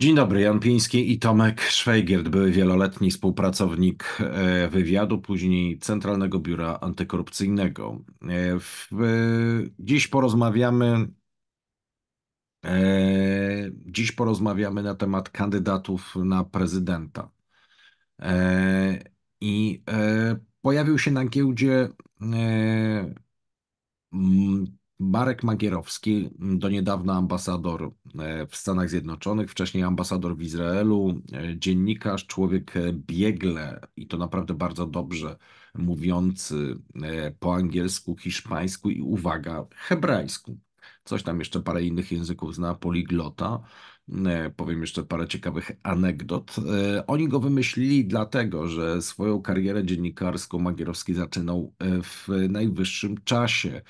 Dzień dobry, Jan Piński i Tomek Szwajgierd, były wieloletni współpracownik e, wywiadu, później Centralnego Biura Antykorupcyjnego. E, e, dziś porozmawiamy dziś porozmawiamy na temat kandydatów na prezydenta. I pojawił się na giełdzie Marek Magierowski, do niedawna ambasador e, w Stanach Zjednoczonych, wcześniej ambasador w Izraelu, e, dziennikarz, człowiek e, biegle i to naprawdę bardzo dobrze mówiący po angielsku, hiszpańsku i uwaga, hebrajsku. Coś tam jeszcze parę innych języków zna, poliglota. E, powiem jeszcze parę ciekawych anegdot. E, oni go wymyślili dlatego, że swoją karierę dziennikarską Magierowski zaczynał e, w najwyższym czasie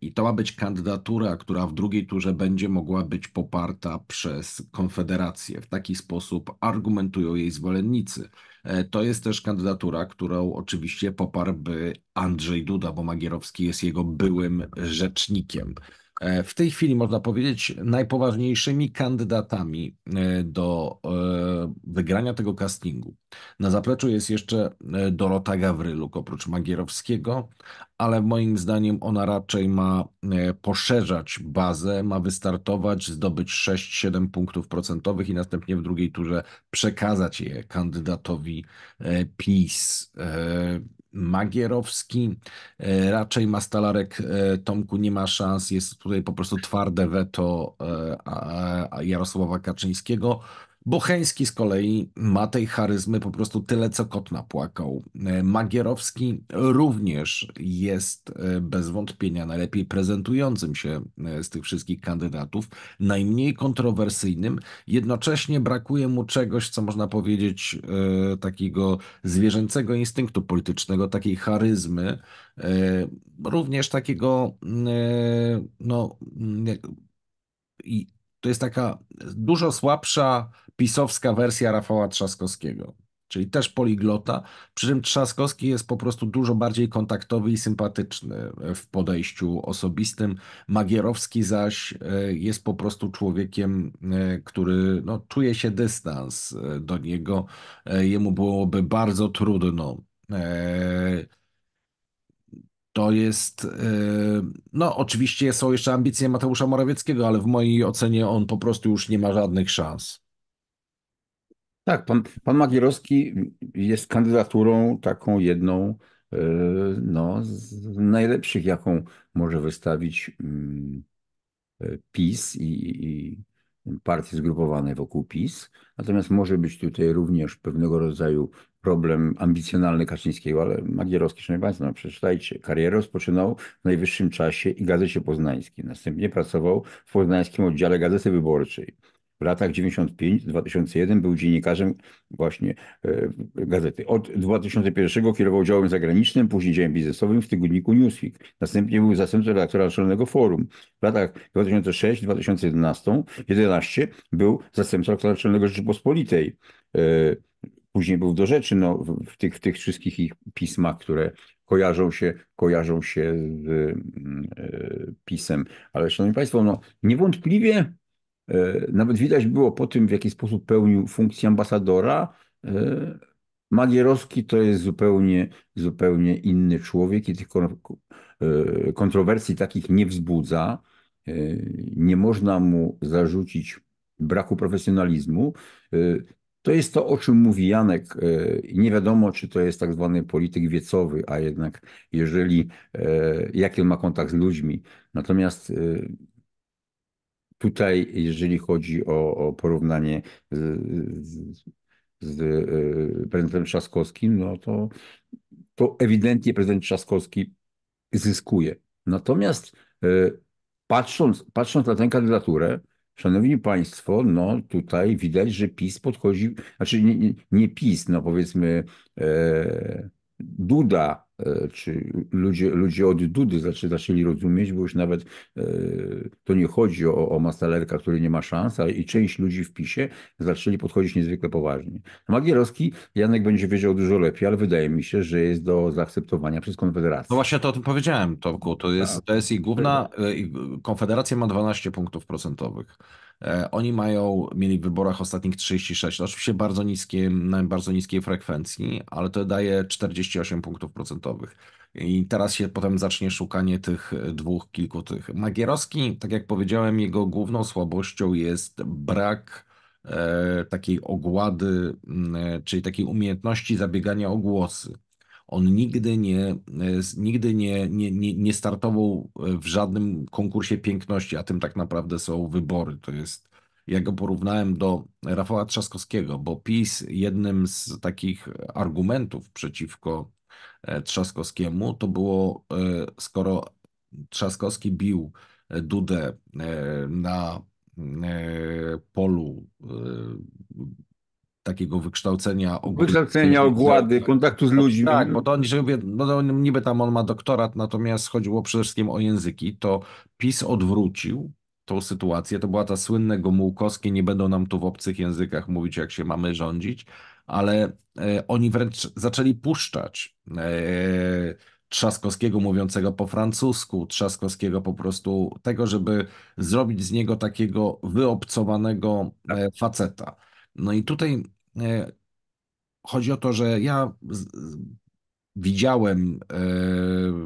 i to ma być kandydatura, która w drugiej turze będzie mogła być poparta przez Konfederację. W taki sposób argumentują jej zwolennicy. To jest też kandydatura, którą oczywiście poparłby Andrzej Duda, bo Magierowski jest jego byłym rzecznikiem. E, w tej chwili można powiedzieć najpoważniejszymi kandydatami e, do e, wygrania tego castingu. Na zapleczu jest jeszcze Dorota Gawryluk oprócz Magierowskiego, ale moim zdaniem ona raczej ma poszerzać bazę, ma wystartować, zdobyć 6-7 punktów procentowych i następnie w drugiej turze przekazać je kandydatowi PiS. Magierowski. E, raczej Mastalarek e, Tomku nie ma szans. Jest tutaj po prostu twarde weto e, Jarosława Kaczyńskiego. Bocheński z kolei ma tej charyzmy po prostu tyle, co kot napłakał. E, Magierowski również jest e, bez wątpienia najlepiej prezentującym się e, z tych wszystkich kandydatów, najmniej kontrowersyjnym. Jednocześnie brakuje mu czegoś, co można powiedzieć, takiego zwierzęcego instynktu politycznego, takiej charyzmy, również takiego, mm, no, mm, i to jest taka dużo słabsza pisowska wersja Rafała Trzaskowskiego, czyli też poliglota, przy czym Trzaskowski jest po prostu dużo bardziej kontaktowy i sympatyczny w podejściu osobistym. Magierowski zaś e, jest po prostu człowiekiem, e, który no, czuje się dystans e, do niego, jemu byłoby bardzo trudno to jest, e, no oczywiście są jeszcze ambicje Mateusza Morawieckiego, ale w mojej ocenie on po prostu już nie ma żadnych szans. Tak, pan, pan Magierowski jest kandydaturą taką jedną e, no, z najlepszych, jaką może wystawić mm, e, PiS i, i, partii zgrupowanej wokół PiS. Natomiast może być tutaj również pewnego rodzaju problem ambicjonalny Kaczyńskiego, ale Magierowski, szanowni państwo, no przeczytajcie. Karierę rozpoczynał w najwyższym czasie i Gazecie Poznańskiej. Następnie pracował w poznańskim oddziale Gazety Wyborczej w latach 95-2001 był dziennikarzem właśnie e, gazety. Od 2001 kierował działem zagranicznym, później działem biznesowym w tygodniku Newsweek. Następnie był zastępcą redaktora naczelnego forum. W latach 2006-2011 był zastępcą redaktora naczelnego Rzeczypospolitej. E, później był do rzeczy no, w, tych, w tych wszystkich ich pismach, które kojarzą się, kojarzą się z mm, e, pisem. Ale szanowni państwo, no, niewątpliwie E, nawet widać było po tym, w jaki sposób pełnił funkcję ambasadora. E, Magierowski to jest zupełnie, zupełnie inny człowiek i tych e, kontrowersji takich nie wzbudza. Nie można mu zarzucić braku profesjonalizmu. To jest to, o czym mówi Janek. Nie wiadomo, czy to jest tak zwany polityk wiecowy, a jednak jeżeli, jaki on ma kontakt z ludźmi. Natomiast Tutaj, jeżeli chodzi o, o porównanie z, z, z e, prezydentem Trzaskowskim, no to, to ewidentnie prezydent Trzaskowski zyskuje. Natomiast e, patrząc, patrząc na tę kandydaturę, Szanowni Państwo, no tutaj widać, że PiS podchodzi, znaczy nie, nie, nie PiS, no powiedzmy e, Duda E, czy ludzie, ludzie od Dudy zaczęli rozumieć, bo już nawet e, to nie chodzi o, o Mastalerka, który nie ma szans, ale i część ludzi w PiSie zaczęli podchodzić niezwykle poważnie. Magierowski, Janek będzie wiedział dużo lepiej, ale wydaje mi się, że jest do zaakceptowania przez Konfederację. No właśnie to o tym powiedziałem, Tomku. To jest, tak. to jest ich główna... Tak. E, Konfederacja ma 12 punktów procentowych. Oni mają, mieli w wyborach ostatnich 36, oczywiście bardzo niskie, na bardzo niskiej frekwencji, ale to daje 48 punktów procentowych i teraz się potem zacznie szukanie tych dwóch, kilku tych. Magierowski, tak jak powiedziałem, jego główną słabością jest brak e, takiej ogłady, e, czyli takiej umiejętności zabiegania o głosy. On nigdy, nie, e, nigdy nie, nie, nie, nie startował e, w żadnym konkursie piękności, a tym tak naprawdę są wybory. To jest, ja go porównałem do Rafała Trzaskowskiego, bo PiS jednym z takich argumentów przeciwko E, Trzaskowskiemu, to było, e, skoro Trzaskowski bił e, Dudę na polu takiego wykształcenia ogólnego. Wykształcenia, ogłady, tak, kontaktu z tak, ludźmi. Tak, bo to on niby, no to niby tam on ma doktorat, natomiast chodziło przede wszystkim o języki, to PiS odwrócił tą sytuację, to była ta słynna Gomułkowskie, nie będą nam tu w obcych językach mówić, jak się mamy rządzić, ale e, oni wręcz zaczęli puszczać e, Trzaskowskiego mówiącego po francusku, Trzaskowskiego po prostu tego, żeby zrobić z niego takiego wyobcowanego e, tak. faceta. No i tutaj chodzi o to, że ja widziałem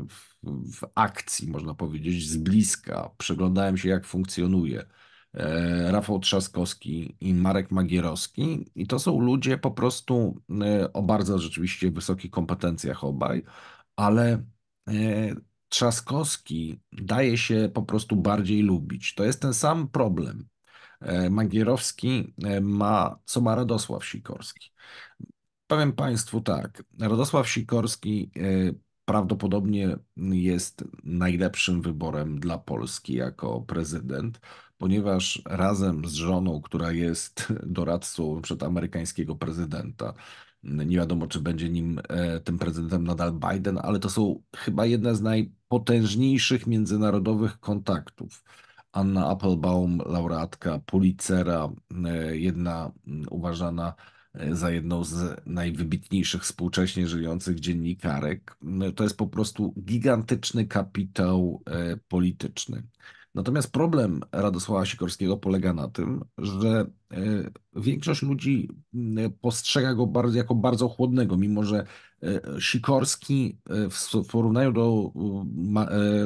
w w akcji, można powiedzieć, z bliska. Przyglądałem się, jak funkcjonuje. E, Rafał Trzaskowski i Marek Magierowski. I to są ludzie po prostu e, o bardzo rzeczywiście wysokich kompetencjach obaj, ale e, Trzaskowski daje się po prostu bardziej lubić. To jest ten sam problem. Magierowski ma, co ma Radosław Sikorski. Powiem Państwu tak, Radosław Sikorski prawdopodobnie jest najlepszym wyborem dla Polski jako prezydent, ponieważ razem z żoną, która jest doradcą przed amerykańskiego prezydenta, nie wiadomo, czy będzie nim e, tym prezydentem nadal Biden, ale to są chyba jedne z najpotężniejszych międzynarodowych kontaktów. Anna Applebaum, laureatka Pulitzera, e, jedna uważana E, za jedną z najwybitniejszych współcześnie żyjących dziennikarek. No, to jest po prostu gigantyczny kapitał e, polityczny. Natomiast problem Radosława Sikorskiego polega na tym, że e, większość ludzi postrzega go bardzo, jako bardzo chłodnego, mimo że Sikorski w porównaniu do,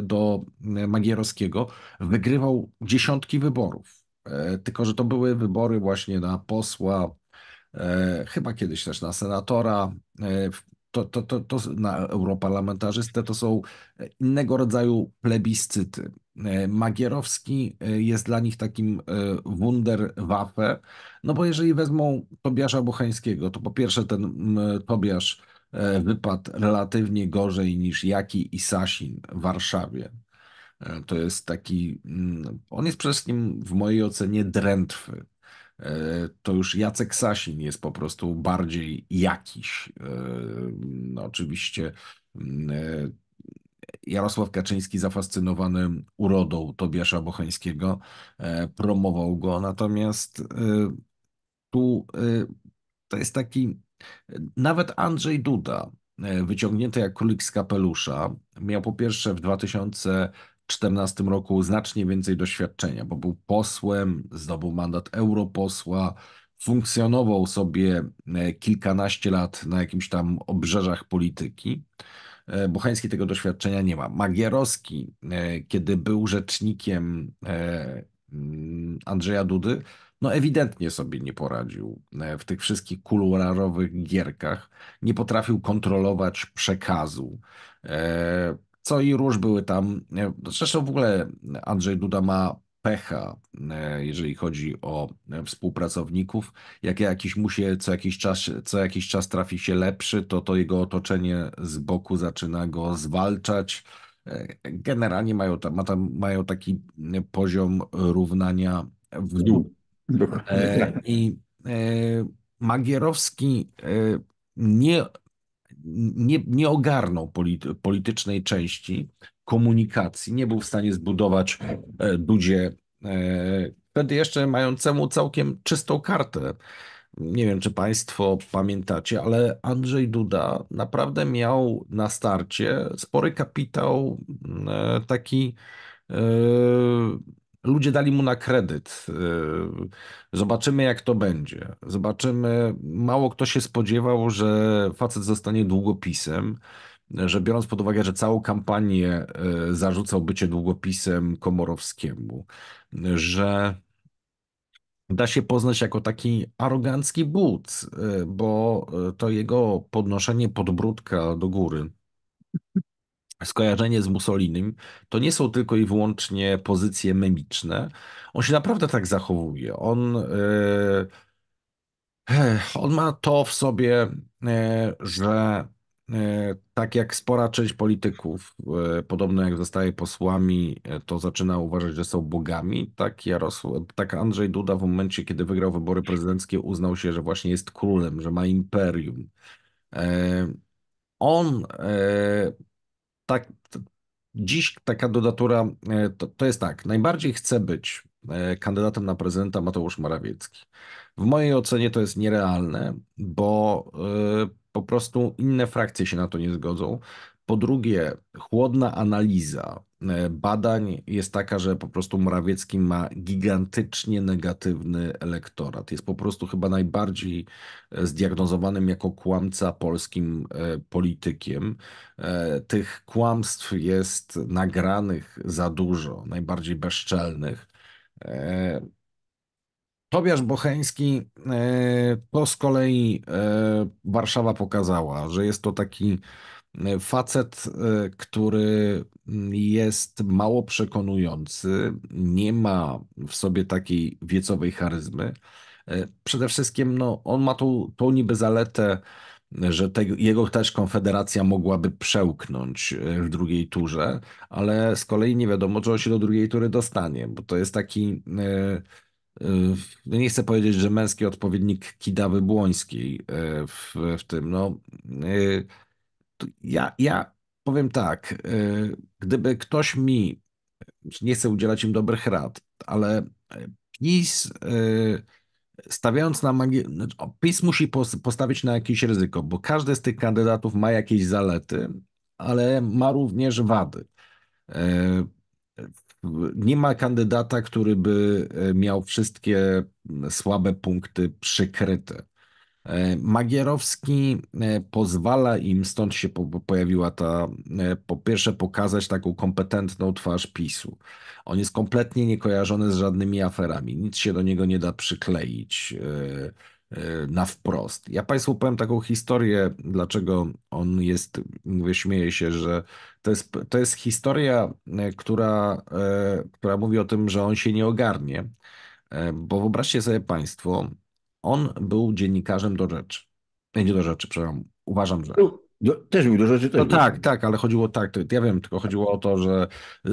do Magierowskiego wygrywał dziesiątki wyborów. Tylko, że to były wybory właśnie na posła, E, chyba kiedyś też na senatora, e, to, to, to, to na europarlamentarzystę, to są e, innego rodzaju plebiscyty. Magierowski jest dla nich takim wunderwaffe, no bo jeżeli wezmą Tobiasza Buchańskiego, to po pierwsze ten Tobiasz wypadł relatywnie gorzej niż Jaki i Sasin w Warszawie. To jest taki, mm, on jest przede wszystkim w mojej ocenie drętwy. E, to już Jacek Sasin jest po prostu bardziej jakiś. E, no, oczywiście mm, e, Jarosław Kaczyński, zafascynowany urodą Tobiasza Bocheńskiego, promował go, natomiast tu to jest taki, nawet Andrzej Duda, wyciągnięty jak królik z kapelusza, miał po pierwsze w 2000 2014 roku znacznie więcej doświadczenia, bo był posłem, zdobył mandat europosła, funkcjonował sobie e, kilkanaście lat na jakimś tam obrzeżach polityki. E, Buchański tego doświadczenia nie ma. Magierowski, e, kiedy był rzecznikiem mm, Andrzeja Dudy, no ewidentnie sobie nie poradził w tych wszystkich kuluarowych gierkach. Nie potrafił kontrolować przekazu co i róż były tam. E, zresztą w ogóle Andrzej Duda ma pecha, e, jeżeli chodzi o e, współpracowników. Jak jakiś musi co jakiś czas, co jakiś czas trafi się lepszy, to to jego otoczenie z boku zaczyna go zwalczać. Generalnie mają, tam, ma tam, mają taki poziom równania w dół. Tak. I Magierowski nie nie, nie ogarnął polity, politycznej części komunikacji, nie był w stanie zbudować Dudzie e, e, wtedy jeszcze mającemu całkiem czystą kartę. Nie wiem, czy Państwo pamiętacie, ale Andrzej Duda naprawdę miał na starcie spory kapitał e, taki Ludzie dali mu na kredyt. Yy, zobaczymy, jak to będzie. Zobaczymy. Mało kto się spodziewał, że facet zostanie długopisem że biorąc pod uwagę, że całą kampanię yy, zarzucał bycie długopisem Komorowskiemu, że da się poznać jako taki arogancki but, yy, bo to jego podnoszenie podbródka do góry skojarzenie z Mussolinim to nie są tylko i wyłącznie pozycje memiczne. On się naprawdę tak zachowuje. On, e, eh, on ma to w sobie, e, że e, tak jak spora część polityków, podobno jak zostaje posłami, to zaczyna uważać, że są bogami, tak, tak Andrzej Duda w momencie, kiedy wygrał wybory prezydenckie, uznał się, że właśnie jest królem, że ma imperium. On tak, dziś taka dodatura e, to, to jest tak. Najbardziej chcę być e, kandydatem na prezydenta Mateusz Morawiecki. W mojej ocenie to jest nierealne, bo e, po prostu inne frakcje się na to nie zgodzą. Po drugie, chłodna analiza e, badań jest taka, że po prostu Morawiecki ma gigantycznie negatywny elektorat. Jest po prostu chyba najbardziej e, zdiagnozowanym jako kłamca polskim e, politykiem. Tych kłamstw jest nagranych za dużo, najbardziej bezczelnych. Tobiasz Bocheński, to z kolei Warszawa pokazała, że jest to taki E, facet, e, który jest mało przekonujący, nie ma w sobie takiej wiecowej charyzmy. E, przede wszystkim no, on ma tą, tą niby zaletę, że te, jego też konfederacja mogłaby przełknąć w drugiej turze, ale z kolei nie wiadomo, czy on się do drugiej tury dostanie, bo to jest taki. Yy, nie chcę powiedzieć, że męski odpowiednik Kidawy Błońskiej w, w tym, no ja, ja powiem tak, y, gdyby ktoś mi, nie chcę udzielać im dobrych rad, ale PiS y, stawiając na magię, znaczy, PiS musi postawić na jakieś ryzyko, bo każdy z tych kandydatów ma jakieś zalety, ale ma również wady. Y, nie ma kandydata, który by miał wszystkie słabe punkty przykryte. E, Magierowski e, pozwala im, stąd się pojawiła ta, e, po pierwsze pokazać taką kompetentną twarz PiSu. On jest kompletnie niekojarzony z żadnymi aferami, nic się do niego nie da przykleić na wprost. Ja Państwu powiem taką historię, dlaczego on jest, mówię, śmieję się, że to jest, to jest historia, która, która mówi o tym, że on się nie ogarnie, bo wyobraźcie sobie Państwo, on był dziennikarzem do rzeczy. Nie do rzeczy, przepraszam. Uważam, że. Do, też był do rzeczy. Też no tak, tak, ale chodziło tak, to, ja wiem, tylko chodziło o to, że y,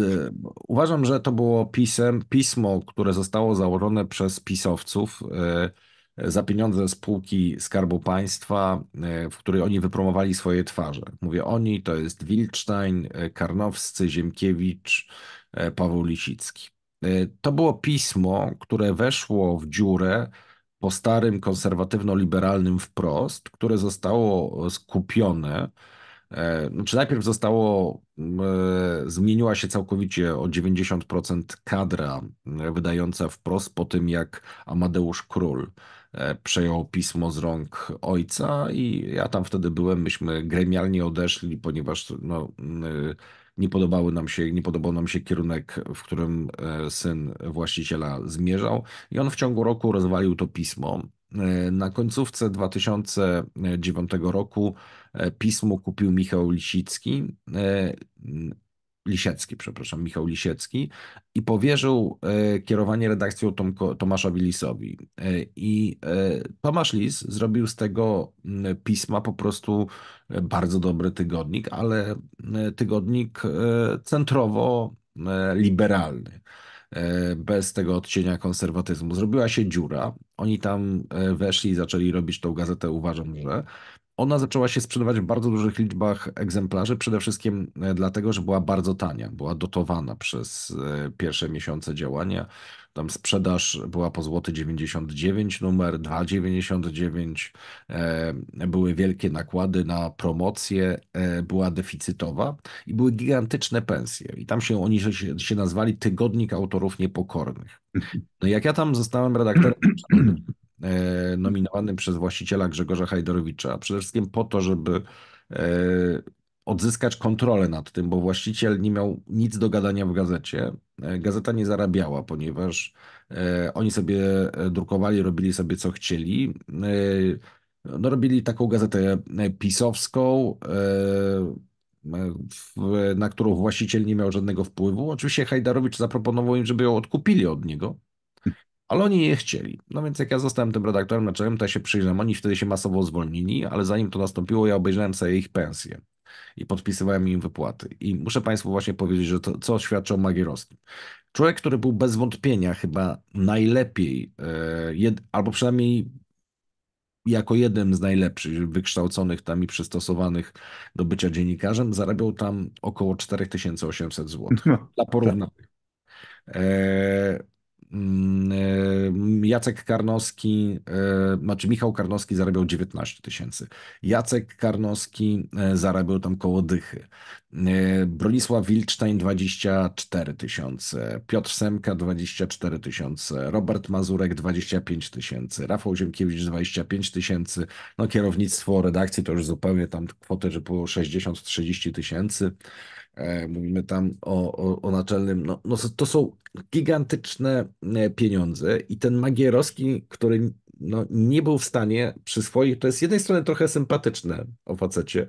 uważam, że to było pisem, pismo, które zostało założone przez pisowców y, za pieniądze spółki Skarbu Państwa, y, w której oni wypromowali swoje twarze. Mówię oni, to jest Wilczstein, y, Karnowscy, Ziemkiewicz, y, Paweł Lisicki. Y, to było pismo, które weszło w dziurę, po starym konserwatywno-liberalnym wprost, które zostało skupione. E, znaczy najpierw zostało, e, zmieniła się całkowicie o 90% kadra e, wydająca wprost po tym, jak Amadeusz Król przejął pismo z rąk ojca i ja tam wtedy byłem, myśmy gremialnie odeszli, ponieważ no, nie podobały nam się, nie podobał nam się kierunek, w którym e, syn właściciela zmierzał i on w ciągu roku rozwalił to pismo. E, na końcówce 2009 roku e, pismo kupił Michał Lisicki Lisiecki, przepraszam, Michał Lisiecki i powierzył e, kierowanie redakcją Tomaszowi Lisowi. E, I e, Tomasz Lis zrobił z tego pisma po prostu bardzo dobry tygodnik, ale tygodnik centrowo liberalny bez tego odcienia konserwatyzmu. Zrobiła się dziura, oni tam weszli i zaczęli robić tą gazetę, uważam, że ona zaczęła się sprzedawać w bardzo dużych liczbach egzemplarzy, przede wszystkim e, dlatego, że była bardzo tania, była dotowana przez e, pierwsze miesiące działania. Tam sprzedaż była po złoty 99 numer, 2,99. E, były wielkie nakłady na promocję, była deficytowa i były gigantyczne pensje. I tam się oni się, się nazwali Tygodnik Autorów Niepokornych. No jak ja tam zostałem redaktorem E, nominowanym mhm. przez właściciela Grzegorza Hajdorowicza, przede wszystkim po to, żeby e, odzyskać kontrolę nad tym, bo właściciel nie miał nic do gadania w gazecie. E, gazeta nie zarabiała, ponieważ oni sobie drukowali, robili sobie co chcieli. No, robili taką gazetę pisowską, na którą właściciel nie miał żadnego wpływu. Oczywiście Hajdarowicz zaproponował im, żeby ją odkupili od niego, ale oni nie chcieli. No więc jak ja zostałem tym redaktorem naczelnym, to ja się przyjrzałem. Oni wtedy się masowo zwolnili, ale zanim to nastąpiło, ja obejrzałem sobie ich pensje i podpisywałem im wypłaty. I muszę Państwu właśnie powiedzieć, że to, co świadczy o Magierowskim. Człowiek, który był bez wątpienia chyba najlepiej, e, jed, albo przynajmniej jako jeden z najlepszych wykształconych tam i przystosowanych do bycia dziennikarzem, zarabiał tam około 4800 zł. No, dla porównania. Tak. Mm, e, Jacek Karnowski, e, znaczy Michał Karnowski zarabiał 19 tysięcy. Jacek Karnowski e, zarabiał tam koło dychy. Bronisław Wilczstein 24 tysiące. Piotr Semka 24 tysiące. Robert Mazurek 25 tysięcy. Rafał Ziemkiewicz 25 tysięcy. No kierownictwo redakcji to już zupełnie tam kwotę, że było 60-30 tysięcy. E, mówimy tam o, o, o naczelnym. No, no, to są gigantyczne e, pieniądze i ten Magierowski, który no, nie był w stanie przy swoich to jest z jednej strony trochę sympatyczne o facecie,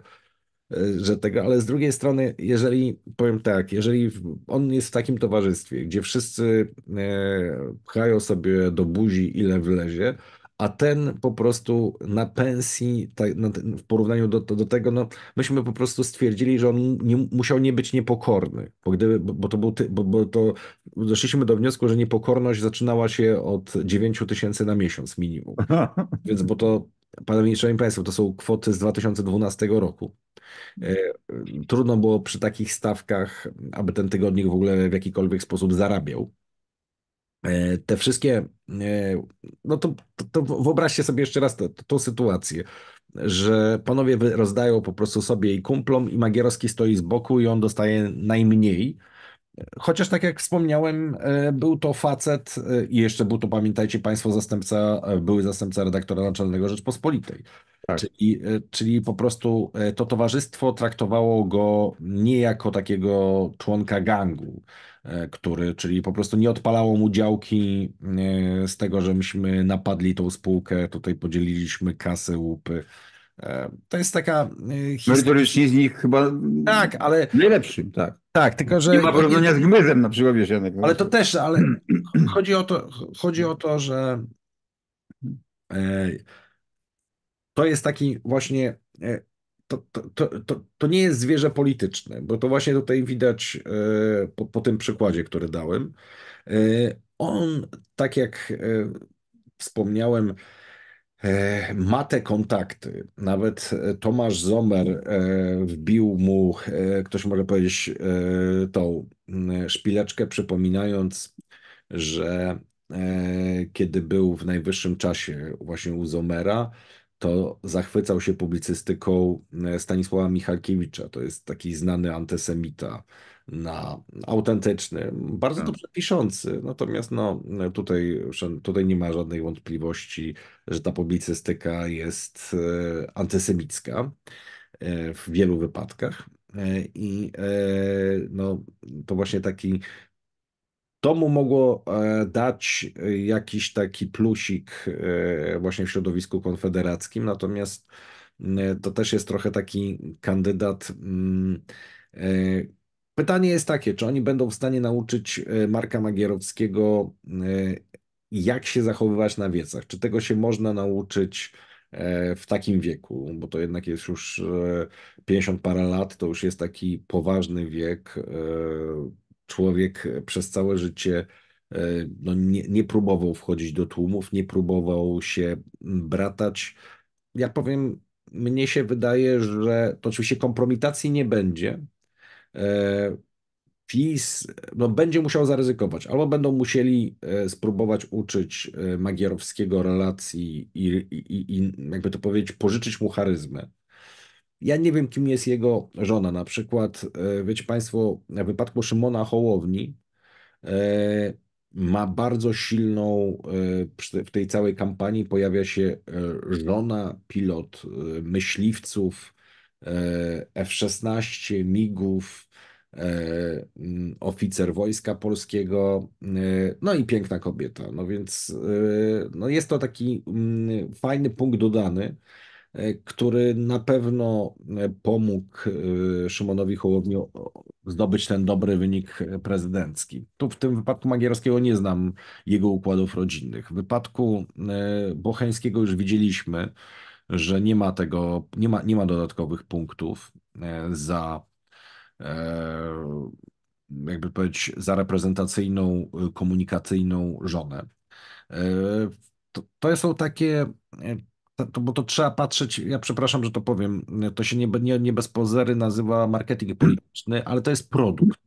e, że tego, ale z drugiej strony, jeżeli powiem tak, jeżeli on jest w takim towarzystwie, gdzie wszyscy pchają sobie do buzi ile wlezie a ten po prostu na pensji, tak, na w porównaniu do, do, do, tego, no, myśmy po prostu stwierdzili, że on nie, musiał nie być niepokorny, bo, gdyby, bo, to był ty, bo, bo to doszliśmy do wniosku, że niepokorność zaczynała się od 9 tysięcy na miesiąc minimum. Więc bo to, panie ministrze, państwo, to są kwoty z 2012 roku. E, trudno było przy takich stawkach, aby ten tygodnik w ogóle w jakikolwiek sposób zarabiał. E, te wszystkie, e, no to, to, to wyobraźcie sobie jeszcze raz tę sytuację, że panowie rozdają po prostu sobie i kumplom i Magierowski stoi z boku i on dostaje najmniej, Chociaż tak jak wspomniałem, e, był to facet i jeszcze był to, pamiętajcie Państwo, zastępca, były zastępca redaktora naczelnego Rzeczpospolitej. Tak. Czyli, czyli po prostu to towarzystwo traktowało go nie jako takiego członka gangu, E, który, czyli po prostu nie odpalało mu działki e, z tego, że myśmy napadli tą spółkę, tutaj podzieliliśmy kasy, łupy. E, to jest taka no historia. Merytorycznie z nich chyba tak, ale... najlepszym, tak. Tak, tylko że. Nie ma porównania z Gmyzem na przykład, wiesz, Janek. No. Ale to też, ale chodzi o to, chodzi o to że to jest taki właśnie to, to, to, to, nie jest zwierzę polityczne, bo to właśnie tutaj widać e, po, po tym przykładzie, który dałem. E, on, tak jak e, wspomniałem, ma te kontakty. Nawet Tomasz Zomer wbił mu, ktoś może powiedzieć, tą szpileczkę, przypominając, że kiedy był w najwyższym czasie właśnie u Zomera, to zachwycał się publicystyką e, Stanisława Michalkiewicza. To jest taki znany antysemita, na autentyczny, bardzo tak. dobrze piszący. Natomiast no, tutaj, tutaj nie ma żadnej wątpliwości, że ta publicystyka jest e, antysemicka e, w wielu wypadkach. I no, to właśnie taki to mu mogło e, dać e, jakiś taki plusik e, właśnie w środowisku konfederackim, natomiast mm, to też jest trochę taki kandydat. Mm, pytanie jest takie, czy oni będą w stanie nauczyć Marka Magierowskiego, jak się zachowywać na wiecach? Czy tego się można nauczyć? w takim wieku, bo to jednak jest już 50 parę lat, to już jest taki poważny wiek człowiek e, przez całe życie e, no, nie, nie próbował wchodzić do tłumów, nie próbował się mm, bratać. Ja powiem, mnie się wydaje, że to oczywiście kompromitacji nie będzie. E, PiS no, będzie musiał zaryzykować, albo będą musieli spróbować uczyć Magierowskiego relacji i, i, i jakby to powiedzieć, pożyczyć mu charyzmę ja nie wiem, kim jest jego żona. Na przykład, e, wiecie Państwo, w wypadku Szymona Hołowni e, ma bardzo silną, e, w tej całej kampanii pojawia się żona pilot myśliwców F-16, MIGów, oficer Wojska Polskiego, no i piękna kobieta. No więc no jest to taki mm, fajny punkt dodany. E, który na pewno e, pomógł e, Szymonowi Hołowniu zdobyć ten dobry wynik prezydencki. Tu w tym wypadku Magierowskiego nie znam jego układów rodzinnych. W wypadku Bocheńskiego już widzieliśmy, że nie ma tego, nie ma, nie ma dodatkowych punktów za jakby powiedzieć, za reprezentacyjną, komunikacyjną żonę. To, to są takie to, bo to trzeba patrzeć, ja przepraszam, że to powiem, to się nie, nie, nie bez pozery nazywa marketing polityczny, ale to jest produkt.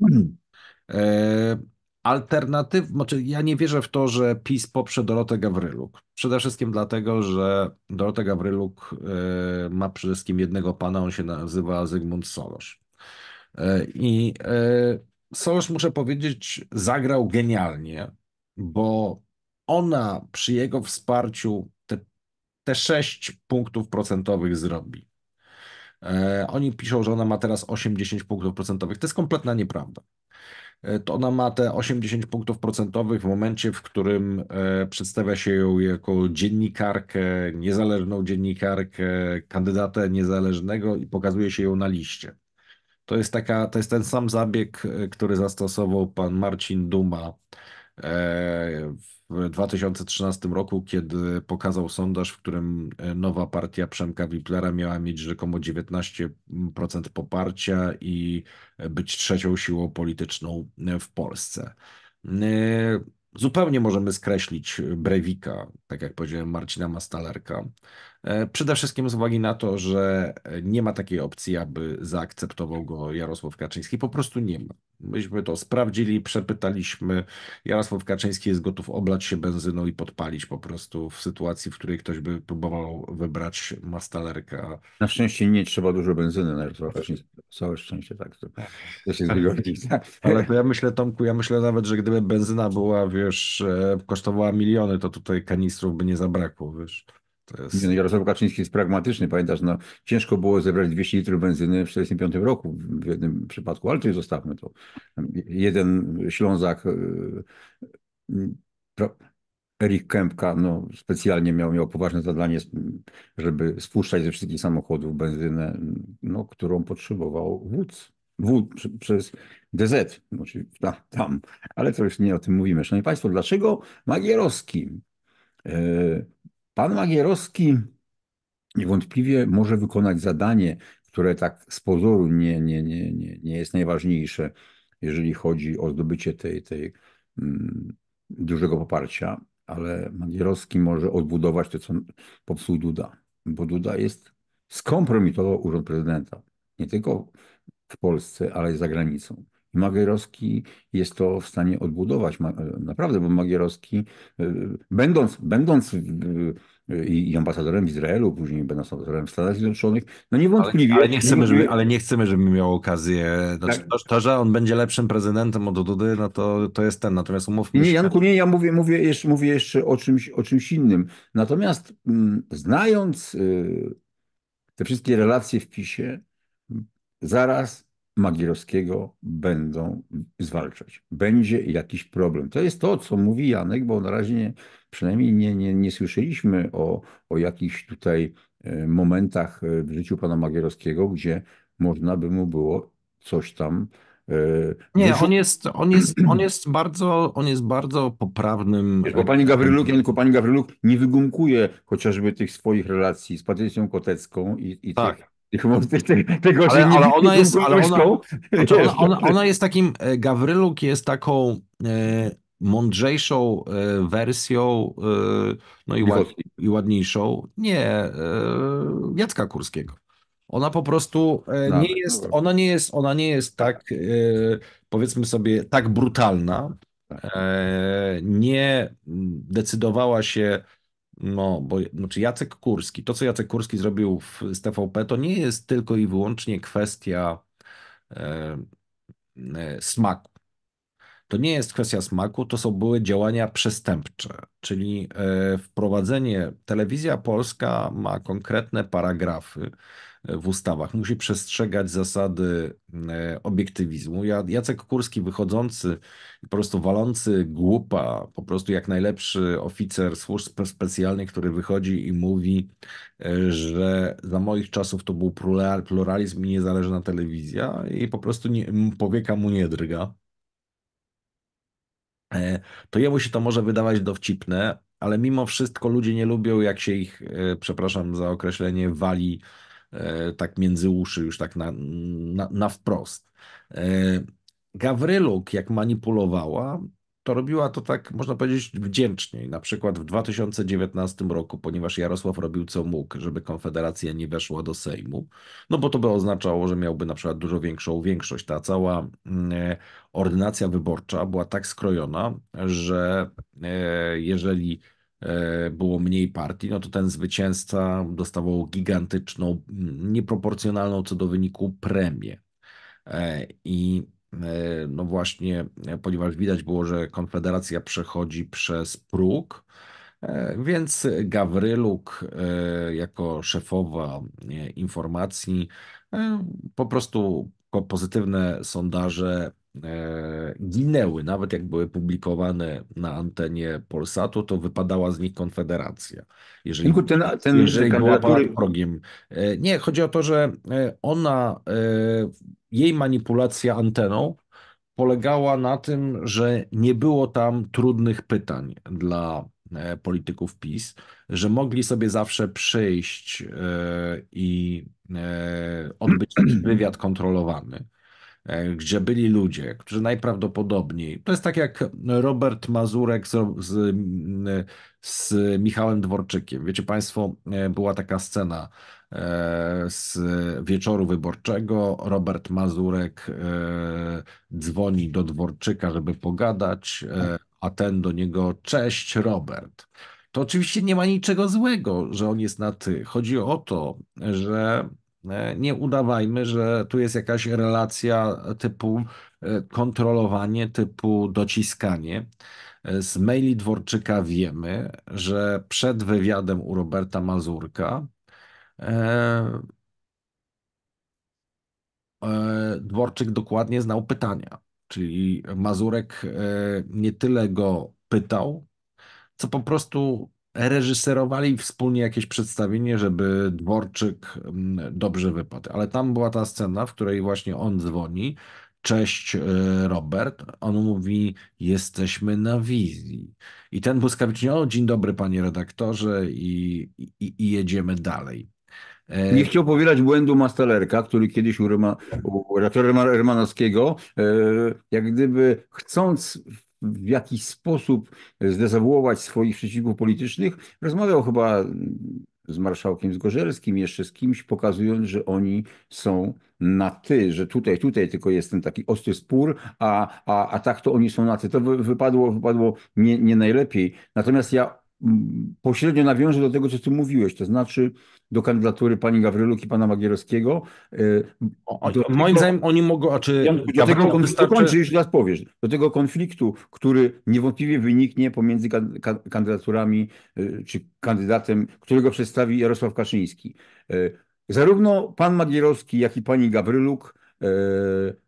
E, alternatyw, znaczy ja nie wierzę w to, że PiS poprze Dorotę Gawryluk. Przede wszystkim dlatego, że Dorotę Gawryluk e, ma przede wszystkim jednego pana, on się nazywa Zygmunt Sorosz. E, I Solosz, muszę powiedzieć, zagrał genialnie, bo ona przy jego wsparciu te 6 punktów procentowych zrobi. E, oni piszą, że ona ma teraz 80 punktów procentowych. To jest kompletna nieprawda. E, to ona ma te 80 punktów procentowych w momencie, w którym e, przedstawia się ją jako dziennikarkę, niezależną dziennikarkę, kandydatę niezależnego i pokazuje się ją na liście. To jest, taka, to jest ten sam zabieg, który zastosował pan Marcin Duma w 2013 roku, kiedy pokazał sondaż, w którym e, nowa partia Przemka Wiplera miała mieć rzekomo 19% poparcia i e, być trzecią siłą polityczną e, w Polsce. Zupełnie możemy skreślić Brewika, tak jak powiedziałem, Marcina Mastalerka, E, przede wszystkim z uwagi na to, że e, nie ma takiej opcji, aby zaakceptował go Jarosław Kaczyński. Po prostu nie ma. Myśmy to sprawdzili, przepytaliśmy. Jarosław Kaczyński jest gotów oblać się benzyną i podpalić po prostu w sytuacji, w której ktoś by próbował wybrać mastalerka. Na szczęście nie trzeba dużo benzyny na Jarosław Kaczyński. Całe szczęście, tak. To, tak. się wygodzi. Tak. Ale ja myślę, Tomku, ja myślę nawet, że gdyby benzyna była, wiesz, e, kosztowała miliony, to tutaj kanistrów by nie zabrakło, wiesz. Jest... No, Jarosław Kaczyński jest pragmatyczny, pamiętasz, no, ciężko było zebrać 200 litrów benzyny w 1945 roku w jednym przypadku, ale to zostawmy to. Jeden Ślązak, yy, Erik Kępka, no, specjalnie miał, miał poważne zadanie, żeby spuszczać ze wszystkich samochodów benzynę, no, którą potrzebował wódz. W przez DZ, znaczy, tam, tam, ale to już nie o tym mówimy. Szanowni Państwo, dlaczego Magierowski yy, Pan Magierowski niewątpliwie może wykonać zadanie, które tak z pozoru nie, nie, nie, nie, nie jest najważniejsze, jeżeli chodzi o zdobycie tej, tej mm, dużego poparcia, ale Magierowski może odbudować to, co popsuł Duda, bo Duda jest skompromitował urząd prezydenta, nie tylko w Polsce, ale i za granicą. Magierowski jest to w stanie odbudować. Naprawdę, bo Magierowski, y, będąc, będąc y, i ambasadorem w Izraelu, później będąc ambasadorem w Stanach Zjednoczonych, no niewątpliwie... Ale, ale, nie, chcemy, żeby, ale nie chcemy, żeby miał okazję... Znaczy, tak. to, że on będzie lepszym prezydentem od Dudy, no to, to jest ten, natomiast umówmy się... Nie, Janku, nie, ja mówię, mówię, jeszcze, mówię jeszcze o czymś, o czymś innym. Natomiast m, mm, znając y, te wszystkie relacje w PiSie, zaraz Magierowskiego będą zwalczać. Będzie jakiś problem. To jest to, co mówi Janek, bo na razie nie, przynajmniej nie, nie, nie słyszeliśmy o, o jakichś tutaj e, momentach e, w życiu pana Magierowskiego, gdzie można by mu było coś tam. E, nie, on jest, on, jest, on, jest bardzo, on jest bardzo poprawnym. bo pani Gawryluk, Janku, pani Gawryluk nie wygumkuje chociażby tych swoich relacji z Patrycją Kotecką i, i tak. tych Tego, ale, ale ona jest, ale ona, znaczy ona, no. ona, ona, jest takim, e, Gawryluk jest taką e, mądrzejszą e, wersją, e, no i, ład, i, ładniejszą, nie, e, Jacka Kurskiego. Ona po prostu e, tak, nie no, jest, ona nie jest, ona nie jest tak, e, powiedzmy sobie, tak brutalna, tak. nie decydowała się no, bo znaczy Jacek Kurski, to co Jacek Kurski zrobił w, z TVP, to nie jest tylko i wyłącznie kwestia e, e, smaku. To nie jest kwestia smaku, to są były działania przestępcze, czyli e, wprowadzenie. Telewizja Polska ma konkretne paragrafy, w ustawach. Musi przestrzegać zasady e, obiektywizmu. Jacek Kurski wychodzący, po prostu walący głupa, po prostu jak najlepszy oficer służb specjalnych, który wychodzi i mówi, e, że za moich czasów to był pluralizm i niezależna telewizja i po prostu nie, powieka mu nie drga. E, to jemu się to może wydawać dowcipne, ale mimo wszystko ludzie nie lubią, jak się ich, przepraszam za określenie, wali E, tak między uszy, już tak na, na, na wprost. E, Gawryluk, jak manipulowała, to robiła to tak, można powiedzieć, wdzięczniej. Na przykład w 2019 roku, ponieważ Jarosław robił co mógł, żeby Konfederacja nie weszła do Sejmu, no bo to by oznaczało, że miałby na przykład dużo większą większość. Ta cała mm, e, ordynacja wyborcza była tak skrojona, że jeżeli E, było mniej partii, no to ten zwycięzca dostawał gigantyczną, nieproporcjonalną co do wyniku premię. E, I e, no właśnie, ponieważ widać było, że Konfederacja przechodzi przez próg, więc Gawryluk jako szefowa informacji po prostu pozytywne sondaże E, ginęły, nawet jak były publikowane na antenie Polsatu, to wypadała z nich Konfederacja. Jeżeli, ten, ten, jeżeli ten była kandydatury... progiem. E, nie, chodzi o to, że e, ona, jej manipulacja anteną polegała na tym, że nie było tam trudnych pytań dla polityków PiS, że mogli sobie zawsze przyjść i odbyć taki wywiad kontrolowany E, gdzie byli ludzie, którzy najprawdopodobniej, to jest tak jak Robert Mazurek z, z, e, z Michałem Dworczykiem. Wiecie Państwo, e, była taka scena z wieczoru wyborczego. Robert Mazurek dzwoni do Dworczyka, żeby pogadać, a ten do niego cześć Robert. To oczywiście nie ma niczego złego, że on jest na ty. Chodzi o to, że E, nie udawajmy, że tu jest jakaś relacja typu e, kontrolowanie, typu dociskanie. E, z maili Dworczyka wiemy, że przed wywiadem u Roberta Mazurka e, e, Dworczyk dokładnie znał pytania. Czyli Mazurek e, nie tyle go pytał, co po prostu reżyserowali wspólnie jakieś przedstawienie, żeby Dworczyk mm, dobrze wypadł. Ale tam była ta scena, w której właśnie on dzwoni. Cześć e, Robert. On mówi, jesteśmy na wizji. I ten błyskawicznie, o dzień dobry panie redaktorze i, i, i jedziemy dalej. E, Nie chciał powielać błędu Mastalerka, który kiedyś u, Ryma, u Rymanowskiego, e, jak gdyby chcąc w jakiś sposób zdezawuować swoich przeciwników politycznych. Rozmawiał chyba z marszałkiem Zgorzelskim, jeszcze z kimś, pokazując, że oni są na ty, że tutaj, tutaj tylko jest ten taki ostry spór, a, a, a tak to oni są na ty. To wypadło, wypadło nie, nie najlepiej. Natomiast ja pośrednio nawiążę do tego, co ty mówiłeś, to znaczy do kandydatury pani Gawryluk i pana Magierowskiego. E, do, moim zdaniem oni mogą, a czy do tego, wystarczy... Dokończę, raz powiesz, do tego konfliktu, który niewątpliwie wyniknie pomiędzy kandydaturami, e, czy kandydatem, którego przedstawi Jarosław Kaczyński. E, zarówno pan Magierowski, jak i pani Gawryluk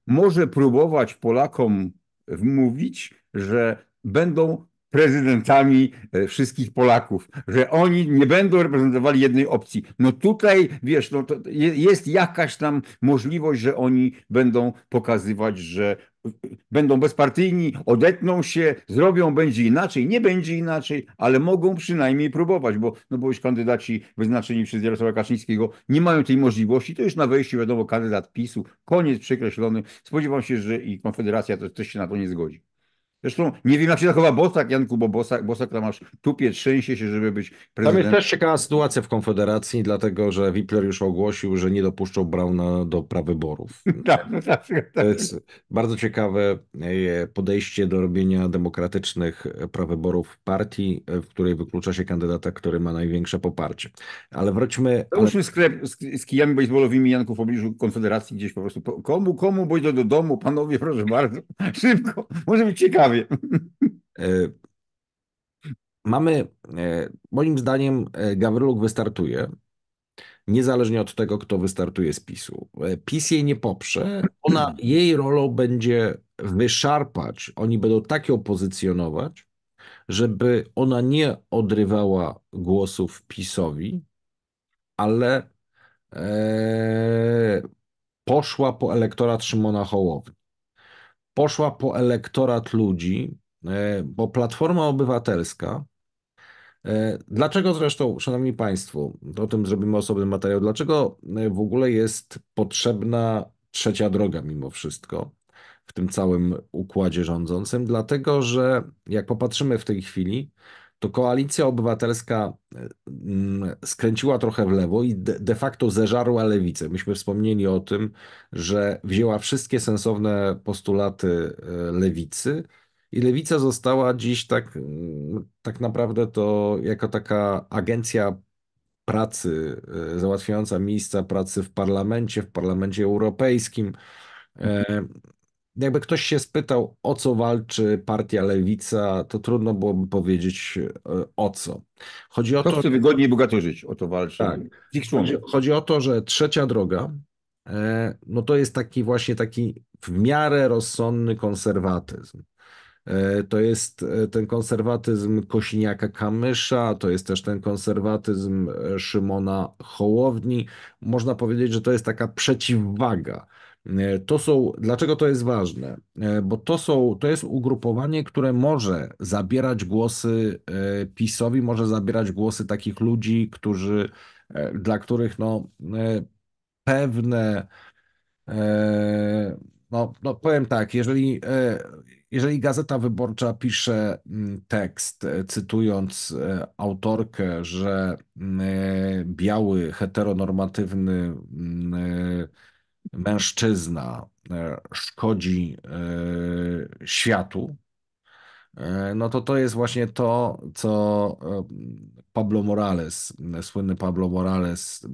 może próbować Polakom wmówić, że będą prezydentami e, wszystkich Polaków, że oni nie będą reprezentowali jednej opcji. No tutaj, wiesz, no jest jakaś tam możliwość, że oni będą pokazywać, że e, będą bezpartyjni, odetną się, zrobią będzie inaczej, nie będzie inaczej, ale mogą przynajmniej próbować, bo, no bo już kandydaci wyznaczeni przez Jarosława Kaczyńskiego nie mają tej możliwości. To już na wejściu wiadomo kandydat PiSu, koniec przekreślony. Spodziewam się, że i Konfederacja też się na to nie zgodzi. Zresztą nie wiem, jak się zachowa Bosak, Janku, bo Bosak, Bosak tam aż tupie, trzęsie się, żeby być prezydentem. Tam jest też ciekawa sytuacja w Konfederacji, dlatego że Wipler już ogłosił, że nie dopuszczą Brauna do prawyborów. tak, no, tak, tak. To jest bardzo ciekawe e, podejście do robienia demokratycznych prawyborów w partii, e, w której wyklucza się kandydata, który ma największe poparcie. Ale wróćmy... Załóżmy ale... sklep z, z kijami baseballowymi, Janku, w pobliżu Konfederacji gdzieś po prostu. Komu, komu, bądź do, do domu, panowie, proszę bardzo, szybko. Może być ciekawe. E, mamy, e, moim zdaniem, e, Gawryluk wystartuje, niezależnie od tego, kto wystartuje z PiSu. PiS jej nie poprze. Ona, jej rolą będzie wyszarpać, oni będą tak ją pozycjonować, żeby ona nie odrywała głosów PiSowi, ale e, poszła po elektorat Szymona Hołowni poszła po elektorat ludzi, e, bo Platforma Obywatelska, e, dlaczego zresztą, Szanowni Państwo, o tym zrobimy osobny materiał, dlaczego e, w ogóle jest potrzebna trzecia droga mimo wszystko? w tym całym układzie rządzącym, dlatego że jak popatrzymy w tej chwili, to koalicja obywatelska mm, skręciła trochę w lewo i de, facto zeżarła lewicę. Myśmy wspomnieli o tym, że wzięła wszystkie sensowne postulaty e, lewicy i lewica została dziś tak, mm, tak naprawdę to jako taka agencja pracy, e, załatwiająca miejsca pracy w parlamencie, w parlamencie europejskim. E, jakby ktoś się spytał, o co walczy partia lewica, to trudno byłoby powiedzieć e, o co. Chodzi o to, Prosty, wygodniej i bogato żyć, o to walczy. Tak. Chodzi, chodzi o to, że trzecia droga, e, no to jest taki właśnie taki w miarę rozsądny konserwatyzm. E, to jest ten konserwatyzm Kosiniaka Kamysza, to jest też ten konserwatyzm Szymona Hołowni. Można powiedzieć, że to jest taka przeciwwaga E, to są, dlaczego to jest ważne? E, bo to, są, to jest ugrupowanie, które może zabierać głosy e, PiSowi, może zabierać głosy takich ludzi, którzy, dla których no, pewne, no, no powiem tak, jeżeli, jeżeli Gazeta Wyborcza pisze tekst, cytując autorkę, że biały, heteronormatywny, mężczyzna e, szkodzi e, światu, e, no to to jest właśnie to, co Pablo Morales, słynny Pablo Morales,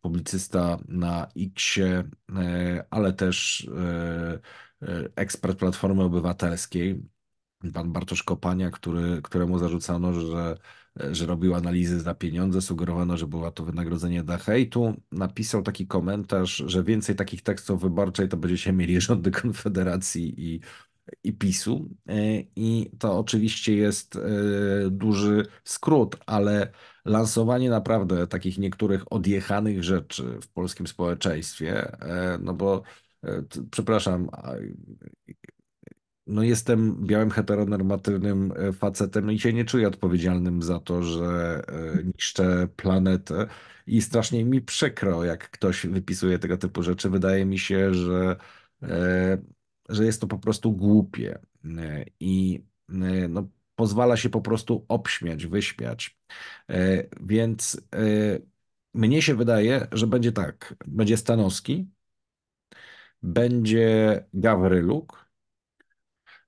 publicysta na X, ale też ekspert Platformy Obywatelskiej, pan Bartosz Kopania, który, któremu zarzucano, że E, że robił analizy za pieniądze, sugerowano, że była to wynagrodzenie dla hejtu. Napisał taki komentarz, że więcej takich tekstów wyborczej to będziecie mieli rządy Konfederacji i, i PiSu. E, I to oczywiście jest e, duży skrót, ale lansowanie naprawdę takich niektórych odjechanych rzeczy w polskim społeczeństwie, no bo przepraszam, no jestem białym heteronormatywnym e, facetem i się nie czuję odpowiedzialnym za to, że e, niszczę planetę. I strasznie mi przykro, jak ktoś wypisuje tego typu rzeczy. Wydaje mi się, że, e, że jest to po prostu głupie. I no, pozwala się po prostu obśmiać, wyśmiać. Więc mnie się wydaje, że będzie tak. Będzie Stanowski, będzie Gawryluk,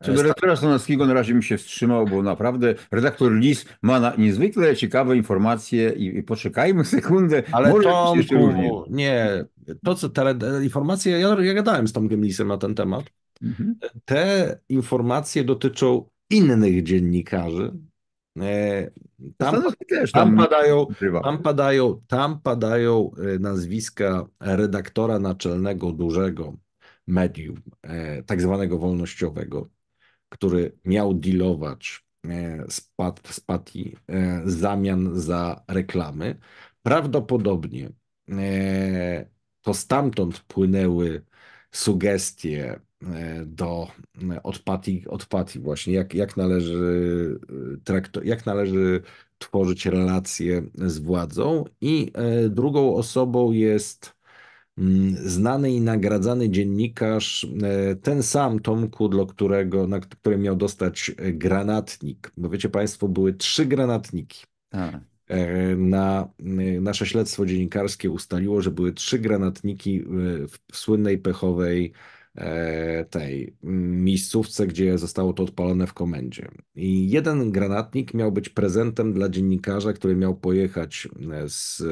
co do redaktora Stanowskiego na razie mi się wstrzymał, bo naprawdę redaktor Lis ma na niezwykle ciekawe informacje i, i poczekajmy sekundę. Ale może Tomku, nie, to co te informacje, ja, ja gadałem z Tomkiem Lisem na ten temat, mhm. te informacje dotyczą innych dziennikarzy. E, tam, tam, tam, padają, tam, padają, tam e, padają nazwiska redaktora naczelnego dużego medium, e, tak zwanego wolnościowego, który miał dealować z, Pat, z Pati w zamian za reklamy. Prawdopodobnie e, to stamtąd płynęły sugestie e, do od Pati, od Pati właśnie, jak, jak, należy e, trakto, jak należy tworzyć relacje z władzą i drugą osobą jest Mm, znany i nagradzany dziennikarz, e, ten sam Tomku, dla którego, na którym miał dostać e, granatnik. Bo wiecie Państwo, były trzy granatniki. E, na, nasze śledztwo dziennikarskie ustaliło, że były trzy granatniki w słynnej pechowej tej mm, miejscówce, gdzie zostało to odpalone w komendzie. I jeden granatnik miał być prezentem dla dziennikarza, który miał pojechać z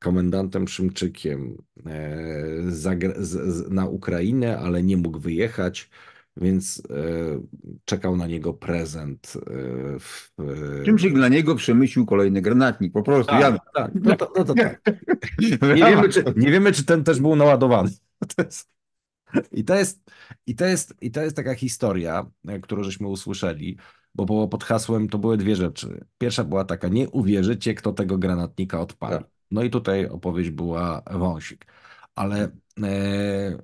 komendantem Szymczykiem e, na Ukrainę, ale nie mógł wyjechać, więc e, czekał na niego prezent. E, w... Szymczyk dla niego przemyślił kolejny granatnik, po prostu. Tak, ja... tak, no to, no to tak. Nie wiemy, czy, nie wiemy, czy ten też był naładowany. To jest... I to, jest, i, to jest, I to jest taka historia, którą żeśmy usłyszeli, bo było pod hasłem to były dwie rzeczy. Pierwsza była taka, nie uwierzycie, kto tego granatnika odpali. Tak. No i tutaj opowieść była wąsik. Ale e, e,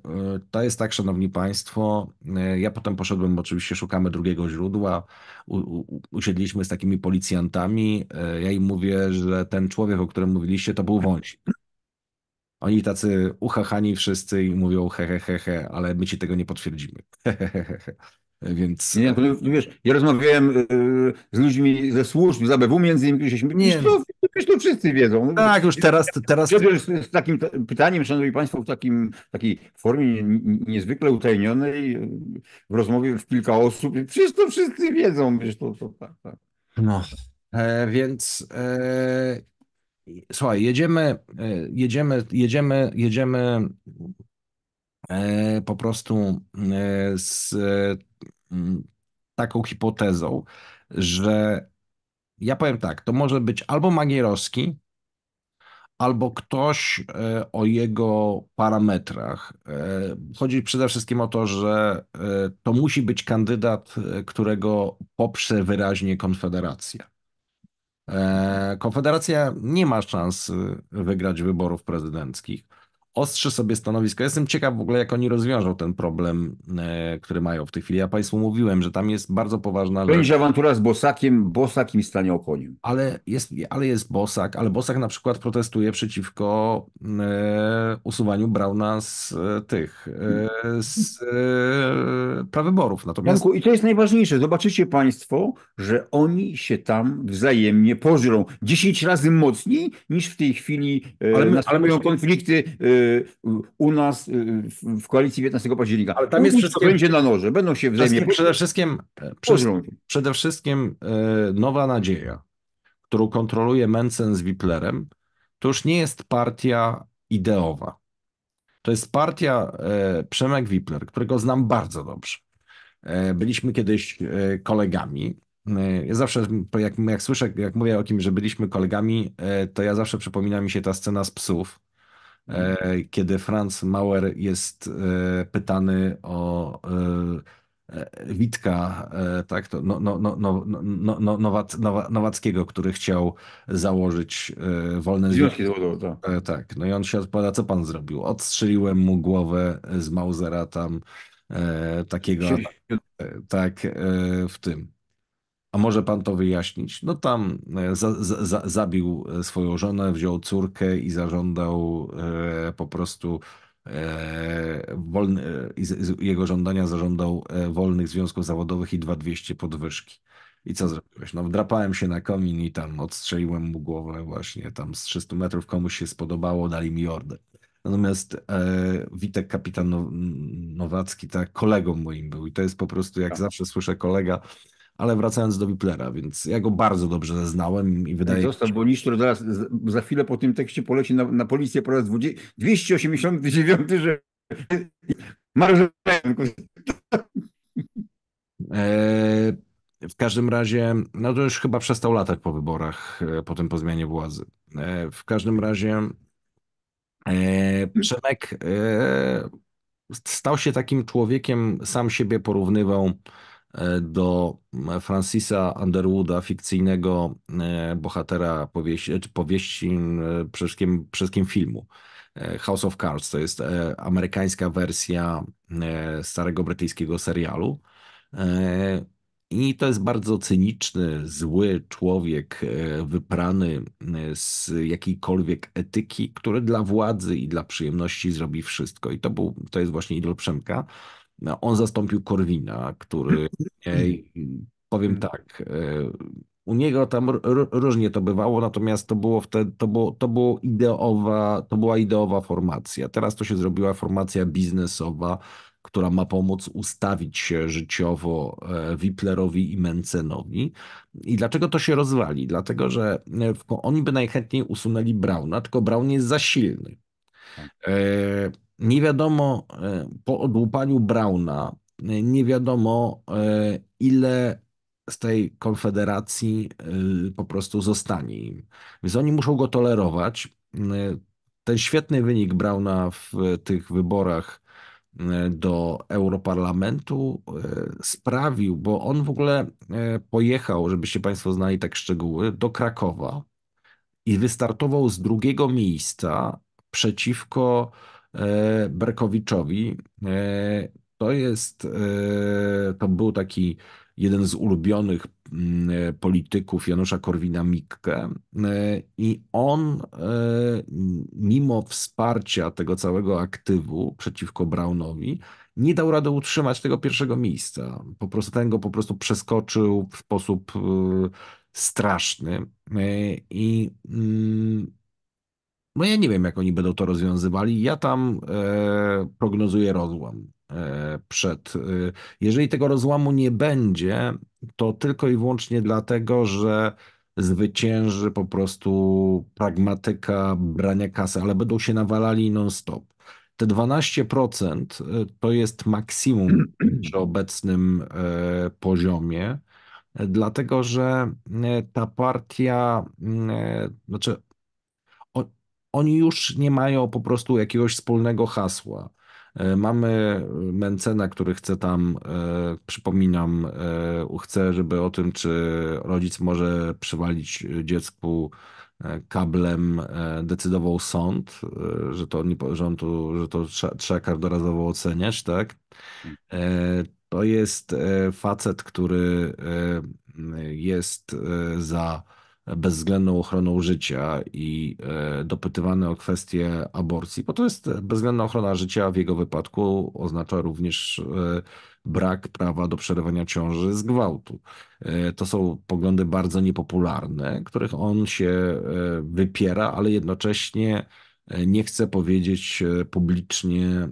to jest tak, szanowni państwo, e, ja potem poszedłem, oczywiście szukamy drugiego źródła, u, u, usiedliśmy z takimi policjantami, ja im mówię, że ten człowiek, o którym mówiliście, to był wąsik. Oni tacy uchachani wszyscy i mówią he, he, he, he ale my ci tego nie potwierdzimy. E, więc... Nie, no, wiesz, ja rozmawiałem e, z ludźmi ze służb, z ABW między innymi, którzy się nie. to, wszyscy wiedzą. Tak, już teraz... teraz... Ja, z, takim pytaniem, szanowni państwo, w takim, takiej formie niezwykle utajnionej, w rozmowie w kilka osób, przecież to wszyscy wiedzą. Wiesz, to, to, tak, tak. No, e, więc... E, słuchaj, jedziemy, jedziemy, jedziemy, jedziemy E, po prostu e, z mm, taką hipotezą, że ja powiem tak, to może być albo Magierowski, albo ktoś e, o jego parametrach. Chodzi przede wszystkim o to, że to musi być kandydat, którego poprze wyraźnie Konfederacja. Konfederacja nie ma szans wygrać wyborów prezydenckich ostrzy sobie stanowisko. Jestem ciekaw w ogóle, jak oni rozwiążą ten problem, e, który mają w tej chwili. Ja Państwu mówiłem, że tam jest bardzo poważna Będzie rzecz. Będzie awantura z Bosakiem, Bosak im stanie okoniem. Ale jest, ale jest Bosak, ale Bosak na przykład protestuje przeciwko e, usuwaniu Brauna z e, tych, e, z e, prawyborów. Natomiast... I to jest najważniejsze. Zobaczycie Państwo, że oni się tam wzajemnie pożrą. 10 razy mocniej niż w tej chwili ale my, ale mają konflikty Y, u nas y, w koalicji 15 października. Ale tam jest wszystko będzie na noże, będą się wzajemnie... Przede wszystkim, przede, przede wszystkim Nowa Nadzieja, którą kontroluje Mencen z Wiplerem, to już nie jest partia ideowa. To jest partia e, Przemek Wipler, którego znam bardzo dobrze. E, byliśmy kiedyś e, kolegami. Ja zawsze, jak, jak słyszę, jak mówię o kim, że byliśmy kolegami, to ja zawsze przypomina mi się ta scena z psów, E, kiedy Franz Mauer jest e, pytany o e, Witka, tak, to no, no, no, no, no, no, no Nowac, Nowackiego, który chciał założyć wolne związki. Tak. tak, no i on się odpowiada, co pan zrobił? Odstrzeliłem mu głowę z Mausera tam takiego, tak, w tym a może pan to wyjaśnić? No tam e, za, za, zabił e, swoją żonę, wziął córkę i zażądał e, po prostu e, wolny, e, jego żądania zażądał e, wolnych związków zawodowych i 200 podwyżki. I co zrobiłeś? No wdrapałem się na komin i tam odstrzeliłem mu głowę właśnie tam z 300 metrów, komuś się spodobało, dali mi order. Natomiast e, Witek kapitan Nowacki tak kolegą moim był i to jest po prostu, jak tak. zawsze słyszę kolega, ale wracając do Wiplera, więc ja go bardzo dobrze znałem i wydaje mi się... Zostaw, bo Nisztor zaraz, za chwilę po tym tekście poleci na, na policję po raz 289, że marzę. E, w każdym razie, no to już chyba przestał latać po wyborach, e, po tym po zmianie władzy. E, w każdym razie Przemek stał się takim człowiekiem, sam siebie porównywał E, do Francisa Underwooda, fikcyjnego e, bohatera powieści, powieści e, przede wszystkim, przede wszystkim filmu. House of Cards to jest amerykańska wersja starego brytyjskiego serialu. I to jest bardzo cyniczny, zły człowiek, wyprany z jakiejkolwiek etyki, który dla władzy i dla przyjemności zrobi wszystko. I to, był, to jest właśnie idol Przemka. No, on zastąpił Korwina, który, mhm. powiem mhm. tak, e, u niego tam różnie to bywało, natomiast to było wtedy, to, było, to, było ideowa, to była ideowa formacja. Teraz to się zrobiła formacja biznesowa, która ma pomóc ustawić się życiowo e, Wiplerowi i Mencenowi. I dlaczego to się rozwali? Dlatego, że e, oni by najchętniej usunęli Brauna, tylko Braun jest za silny. Tak nie wiadomo e, po odłupaniu Brauna, e, nie wiadomo e, ile z tej konfederacji po prostu zostanie im. Więc oni muszą go tolerować. Ten świetny wynik Brauna w tych wyborach do Europarlamentu sprawił, bo on w ogóle pojechał, żebyście Państwo znali tak szczegóły, do Krakowa i wystartował z drugiego miejsca przeciwko E, Berkowiczowi. E, to jest, e, to był taki jeden z ulubionych mm, polityków Janusza Korwina-Mikke i on mimo wsparcia tego całego aktywu przeciwko Brownowi nie dał rady utrzymać tego pierwszego miejsca. Po prostu ten go po prostu przeskoczył w sposób straszny i mm, no ja nie wiem, jak oni będą to rozwiązywali. Ja tam e, prognozuję rozłam e, przed. E, jeżeli tego rozłamu nie będzie, to tylko i wyłącznie dlatego, że zwycięży po prostu pragmatyka brania kasy, ale będą się nawalali non-stop. Te 12% e, to jest maksimum przy obecnym e, poziomie, e, dlatego że ta partia, znaczy oni już nie mają po prostu jakiegoś wspólnego hasła. E, mamy Mencena, który chce tam, e, przypominam, e, chce, żeby o tym, czy rodzic może przywalić dziecku e, kablem, e, decydował sąd, e, że to, nie, że tu, że to trzeba, trzeba każdorazowo oceniać, tak? E, to jest facet, który jest za bezwzględną ochroną życia i e, dopytywany o kwestię aborcji, bo to jest bezwzględna ochrona życia w jego wypadku oznacza również e, brak prawa do przerywania ciąży z gwałtu. E, to są poglądy bardzo niepopularne, których on się wypiera, ale jednocześnie nie chce powiedzieć publicznie,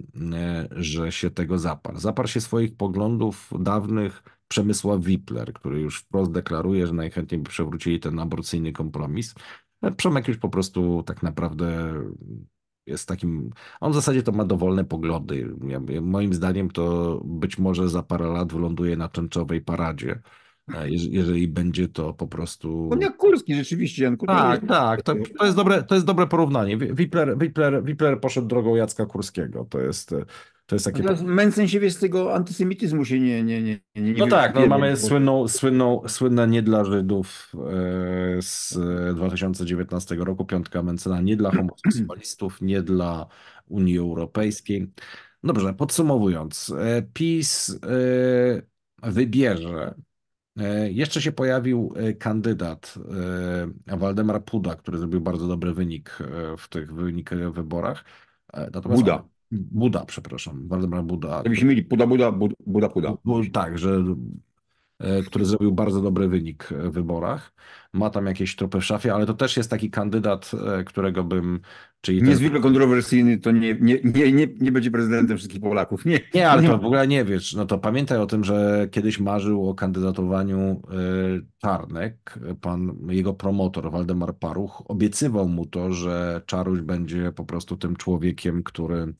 że się tego zaparł. Zaparł się swoich poglądów dawnych, Przemysław Wipler, który już wprost deklaruje, że najchętniej by przewrócili ten aborcyjny kompromis. E, Przemek już po prostu tak naprawdę jest takim. On w zasadzie to ma dowolne poglądy. Ja, moim zdaniem to być może za parę lat wyląduje na tęczowej paradzie. E, jeżeli będzie to po prostu. On jak Kurski, rzeczywiście, Janku. Tak, to tak. To, to, jest dobre, to jest dobre porównanie. Wipler, Wipler, Wipler poszedł drogą Jacka Kurskiego. To jest, e, to jest takie... Natomiast no Męcen z tego antysemityzmu się nie... nie, nie, nie, nie no tak, no, mamy słynną, słynną, słynne nie dla Żydów e, z 2019 e, roku, piątka Mencena, nie dla homoseksualistów, nie dla Unii Europejskiej. Dobrze, podsumowując, e, PiS wybierze jeszcze się pojawił kandydat Waldemar Puda, który zrobił bardzo dobry wynik w tych wynikach wyborach. Natomiast Buda. Buda, przepraszam, Waldemar Buda. Gdybyśmy mieli Buda, Buda, Buda, Buda. Tak, że e, który zrobił bardzo dobry wynik w wyborach. Ma tam jakieś tropy w szafie, ale to też jest taki kandydat, e, którego bym. Czyli ten... Niezwykle kontrowersyjny, to nie, nie, nie, nie, nie będzie prezydentem wszystkich Polaków. Nie, nie ale to w ogóle nie wiesz. No to pamiętaj o tym, że kiedyś marzył o kandydatowaniu e, Czarnek. Pan, jego promotor Waldemar Paruch obiecywał mu to, że Czaruś będzie po prostu tym człowiekiem, który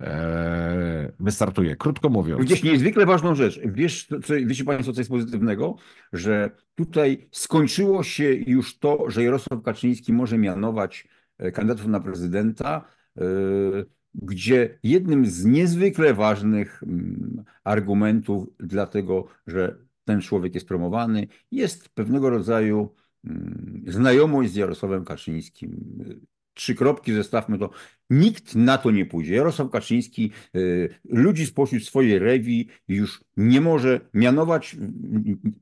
Eee, wystartuje. Krótko mówiąc. Gdzieś niezwykle ważną rzecz. Wiesz, co, wiecie Państwo, co jest pozytywnego? Że tutaj skończyło się już to, że Jarosław Kaczyński może mianować e, kandydatów na prezydenta, e, gdzie jednym z niezwykle ważnych mm, argumentów dla tego, że ten człowiek jest promowany, jest pewnego rodzaju mm, znajomość z Jarosławem Kaczyńskim, trzy kropki, zestawmy to. Nikt na to nie pójdzie. Jarosław Kaczyński y, ludzi spośród swojej rewi już nie może mianować.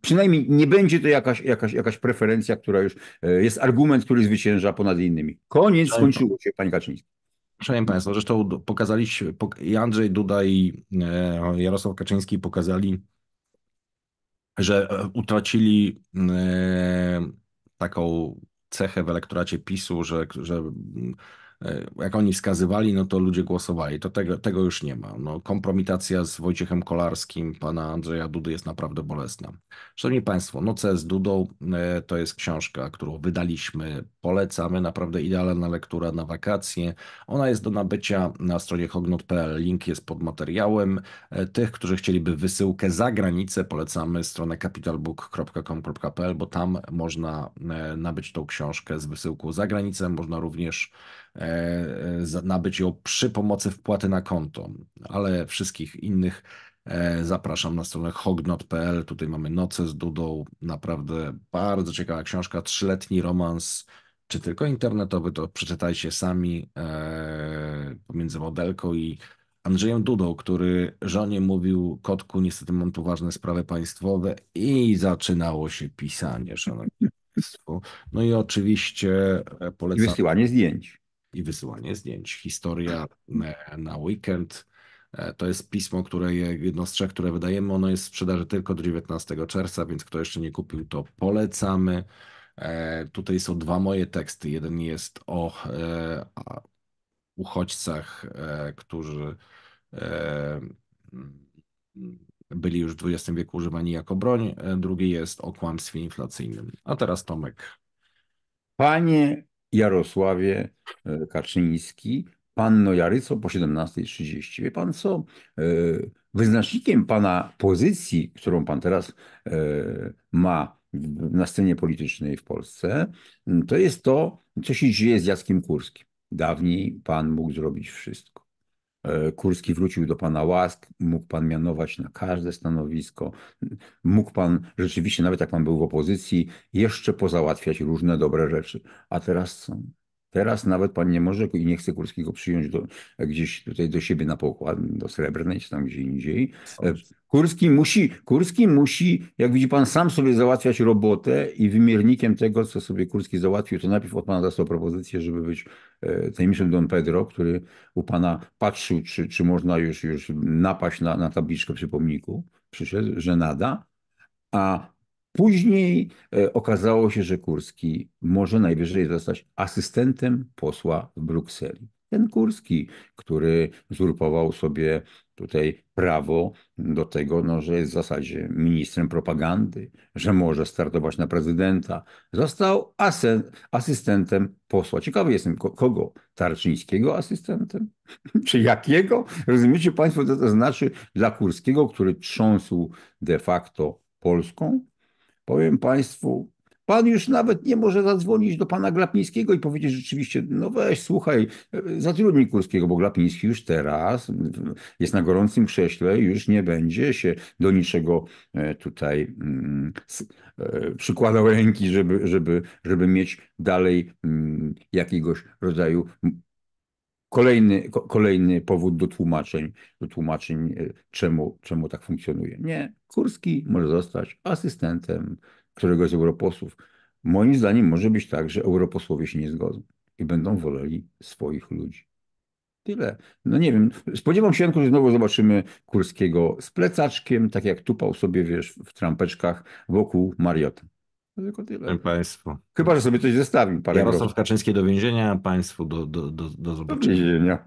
Przynajmniej nie będzie to jakaś, jakaś, jakaś preferencja, która już y, jest argument, który zwycięża ponad innymi. Koniec, skończyło się, panie Kaczyński. Szanowni Państwo, zresztą pokazaliście, i Andrzej Duda i y, Jarosław Kaczyński pokazali, że e, utracili taką cechę w elektoracie PiSu, że, że mm, E, jak oni wskazywali, no to ludzie głosowali. To tego, tego już nie ma. No, kompromitacja z Wojciechem Kolarskim pana Andrzeja Dudy jest naprawdę bolesna. Szanowni Państwo, Noce z Dudą e, to jest książka, którą wydaliśmy. Polecamy, naprawdę idealna lektura na wakacje. Ona jest do nabycia na stronie hognot.pl. Link jest pod materiałem. E, tych, którzy chcieliby wysyłkę za granicę, polecamy stronę capitalbook.com.pl, bo tam można nabyć tą książkę z wysyłką za granicę. Można również E, e, nabyć ją przy pomocy wpłaty na konto, ale wszystkich innych e, zapraszam na stronę hognot.pl. Tutaj mamy Noce z Dudą, naprawdę bardzo ciekawa książka, trzyletni romans, czy tylko internetowy, to przeczytajcie sami pomiędzy modelką i Andrzejem Dudą, który żonie mówił, kotku, niestety mam tu ważne sprawy państwowe i zaczynało się pisanie, szanowni państwo. No i oczywiście polecam... Wysyłanie zdjęć i wysyłanie zdjęć. Historia e, na weekend. E, to jest pismo, które jedno z trzech, które wydajemy. Ono jest w sprzedaży tylko do 19 czerwca, więc kto jeszcze nie kupił, to polecamy. E, tutaj są dwa moje teksty. Jeden jest o uchodźcach, którzy byli już w XX wieku używani jako broń. Drugi jest o kłamstwie inflacyjnym. A teraz Tomek. Panie Jarosławie e, Kaczyński, panno Jaryco po 17.30. Wie pan co? E, wyznacznikiem pana pozycji, którą pan teraz e, ma na scenie politycznej w Polsce, to jest to, co się dzieje z Jackiem Kurskim. Dawniej pan mógł zrobić wszystko. E, Kurski wrócił do pana łask, mógł pan mianować na każde stanowisko, mógł pan rzeczywiście, nawet jak pan był w opozycji, jeszcze pozałatwiać różne dobre rzeczy. A teraz są. Teraz nawet pan nie może i nie chce Kurskiego przyjąć do, gdzieś tutaj do siebie na pokład, do Srebrnej czy tam gdzie indziej. E, Dobrze. Kurski musi, Kurski musi, jak widzi pan, sam sobie załatwiać robotę i wymiernikiem tego, co sobie Kurski załatwił, to najpierw od pana dostał propozycję, żeby być e, tajemniczym Don Pedro, który u pana patrzył, czy, czy można już, już napaść na, na tabliczkę przy pomniku. Przyszedł, że nada. A później e, okazało się, że Kurski może najwyżej zostać asystentem posła w Brukseli ten Kurski, który zurpował sobie tutaj prawo do tego, no, że jest w zasadzie ministrem propagandy, że może startować na prezydenta. Został asystentem posła. Ciekawy jestem, kogo? Tarczyńskiego asystentem? Czy jakiego? Rozumiecie Państwo, co to znaczy dla Kurskiego, który trząsł de facto Polską? Powiem Państwu, Pan już nawet nie może zadzwonić do pana Glapińskiego i powiedzieć rzeczywiście, no weź, słuchaj, zatrudnij Kurskiego, bo Glapiński już teraz jest na gorącym krześle, już nie będzie się do niczego e, tutaj mm, e, przykładał ręki, żeby, żeby, żeby mieć dalej mm, jakiegoś rodzaju kolejny, kolejny powód do tłumaczeń, do tłumaczeń e, czemu, czemu tak funkcjonuje. Nie, Kurski może zostać asystentem któregoś z europosłów. Moim zdaniem może być tak, że europosłowie się nie zgodzą i będą woleli swoich ludzi. Tyle. No nie wiem. Spodziewam się, że znowu zobaczymy Kurskiego z plecaczkiem, tak jak tupał sobie, wiesz, w trampeczkach wokół Mariota. Tylko tyle. Chyba, że sobie coś zestawił. Parę Jarosław Kaczyński do więzienia, państwu do, do, do, do zobaczenia. Do więzienia.